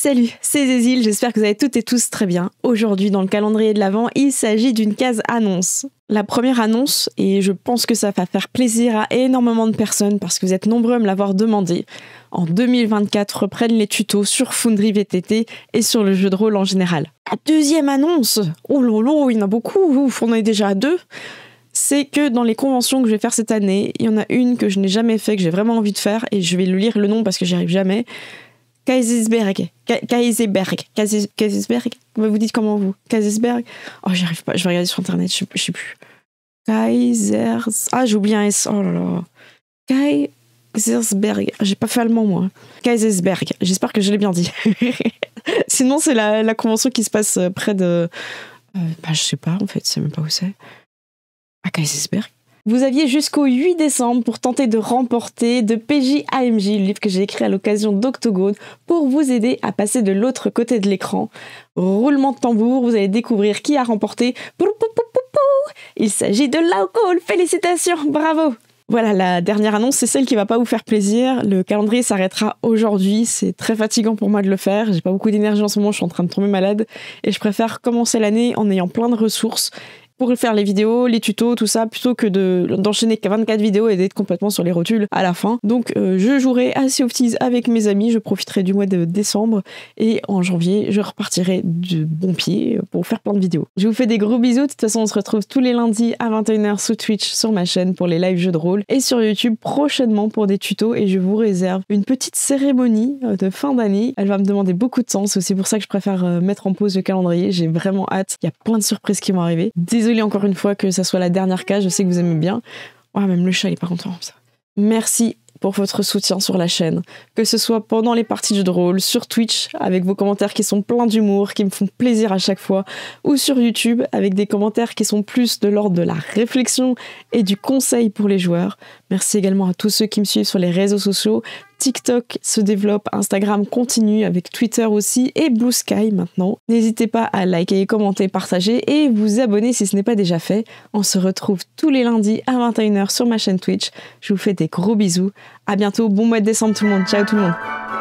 Salut, c'est Zézile, j'espère que vous allez toutes et tous très bien. Aujourd'hui, dans le calendrier de l'Avent, il s'agit d'une case annonce. La première annonce, et je pense que ça va faire plaisir à énormément de personnes parce que vous êtes nombreux à me l'avoir demandé, en 2024 reprennent les tutos sur Foundry VTT et sur le jeu de rôle en général. La deuxième annonce, oh lolo, il y en a beaucoup, ouf, on en est déjà à deux, c'est que dans les conventions que je vais faire cette année, il y en a une que je n'ai jamais fait, que j'ai vraiment envie de faire, et je vais le lire le nom parce que j'y arrive jamais, Kaisersberg. Kaisersberg. Kaisersberg. Vous dites comment vous Kaisersberg. Oh, j'y arrive pas. Je vais regarder sur internet. Je sais, plus. Kaisers. Ah, j'ai oublié un S. Oh là là. Kaisersberg. J'ai pas fait allemand, moi. Kaisersberg. J'espère que je l'ai bien dit. Sinon, c'est la, la, convention qui se passe euh, près de. Euh, bah, je sais pas, en fait. Je sais même pas où c'est. À Kaisersberg. Vous aviez jusqu'au 8 décembre pour tenter de remporter de PJ AMJ, le livre que j'ai écrit à l'occasion d'Octogone, pour vous aider à passer de l'autre côté de l'écran. Roulement de tambour, vous allez découvrir qui a remporté. Il s'agit de l'alcool félicitations, bravo voilà, la dernière annonce, c'est celle qui va pas vous faire plaisir. Le calendrier s'arrêtera aujourd'hui. C'est très fatigant pour moi de le faire. J'ai pas beaucoup d'énergie en ce moment, je suis en train de tomber malade. Et je préfère commencer l'année en ayant plein de ressources pour faire les vidéos, les tutos, tout ça, plutôt que de, d'enchaîner 24 vidéos et d'être complètement sur les rotules à la fin. Donc euh, je jouerai à Sea avec mes amis, je profiterai du mois de décembre et en janvier je repartirai de bon pied pour faire plein de vidéos. Je vous fais des gros bisous, de toute façon on se retrouve tous les lundis à 21h sur Twitch sur ma chaîne pour les lives jeux de rôle et sur YouTube prochainement pour des tutos et je vous réserve une petite cérémonie euh, de fin d'année. Elle va me demander beaucoup de temps, c'est aussi pour ça que je préfère euh, mettre en pause le calendrier, j'ai vraiment hâte, il y a plein de surprises qui vont arriver désolée encore une fois que ça soit la dernière case, je sais que vous aimez bien. Ouais, même le chat, est pas content ça. Merci pour votre soutien sur la chaîne, que ce soit pendant les parties de drôle, sur Twitch, avec vos commentaires qui sont pleins d'humour, qui me font plaisir à chaque fois, ou sur YouTube, avec des commentaires qui sont plus de l'ordre de la réflexion et du conseil pour les joueurs. Merci également à tous ceux qui me suivent sur les réseaux sociaux, TikTok se développe, Instagram continue avec Twitter aussi et Blue Sky maintenant. N'hésitez pas à liker, commenter, partager et vous abonner si ce n'est pas déjà fait. On se retrouve tous les lundis à 21h sur ma chaîne Twitch. Je vous fais des gros bisous. À bientôt. Bon mois de décembre tout le monde. Ciao tout le monde.